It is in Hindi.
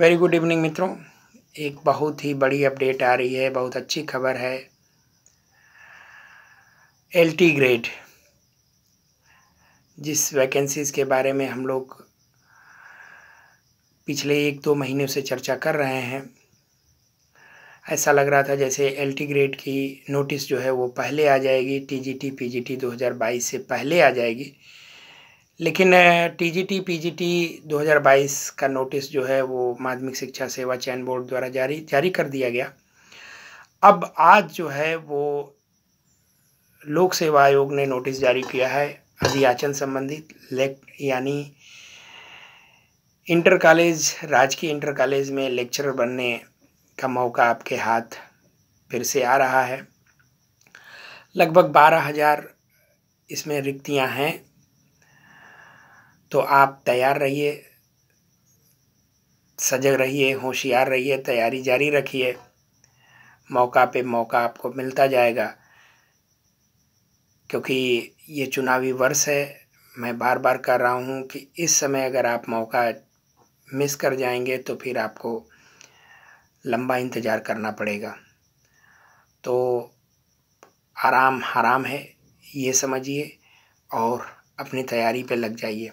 वेरी गुड इवनिंग मित्रों एक बहुत ही बड़ी अपडेट आ रही है बहुत अच्छी खबर है एल टी ग्रेड जिस वैकेंसीज़ के बारे में हम लोग पिछले एक दो महीने से चर्चा कर रहे हैं ऐसा लग रहा था जैसे एल टी ग्रेड की नोटिस जो है वो पहले आ जाएगी T G T P G T दो हज़ार बाईस से पहले आ जाएगी लेकिन टीजीटी पीजीटी 2022 का नोटिस जो है वो माध्यमिक शिक्षा सेवा चयन बोर्ड द्वारा जारी जारी कर दिया गया अब आज जो है वो लोक सेवा आयोग ने नोटिस जारी किया है अधियाचन संबंधित लेक यानी इंटर कॉलेज राजकीय इंटर कॉलेज में लेक्चरर बनने का मौका आपके हाथ फिर से आ रहा है लगभग बारह हज़ार इसमें रिक्तियां हैं तो आप तैयार रहिए सजग रहिए होशियार रहिए तैयारी जारी रखिए मौका पे मौका आपको मिलता जाएगा क्योंकि ये चुनावी वर्ष है मैं बार बार कर रहा हूँ कि इस समय अगर आप मौका मिस कर जाएंगे तो फिर आपको लंबा इंतज़ार करना पड़ेगा तो आराम हराम है ये समझिए और अपनी तैयारी पे लग जाइए